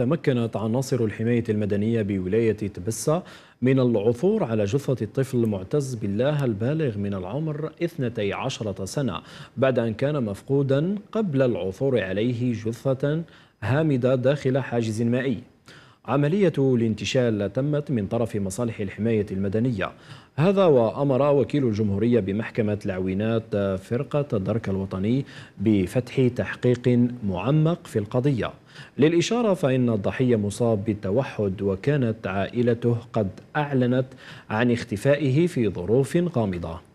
تمكنت عناصر الحماية المدنية بولاية تبسة من العثور على جثة الطفل المعتز بالله البالغ من العمر 12 سنة بعد أن كان مفقودا قبل العثور عليه جثة هامدة داخل حاجز مائي عملية الانتشال لا تمت من طرف مصالح الحماية المدنية هذا وأمر وكيل الجمهورية بمحكمة العوينات فرقة الدرك الوطني بفتح تحقيق معمق في القضية للإشارة فإن الضحية مصاب بالتوحد وكانت عائلته قد أعلنت عن اختفائه في ظروف غامضة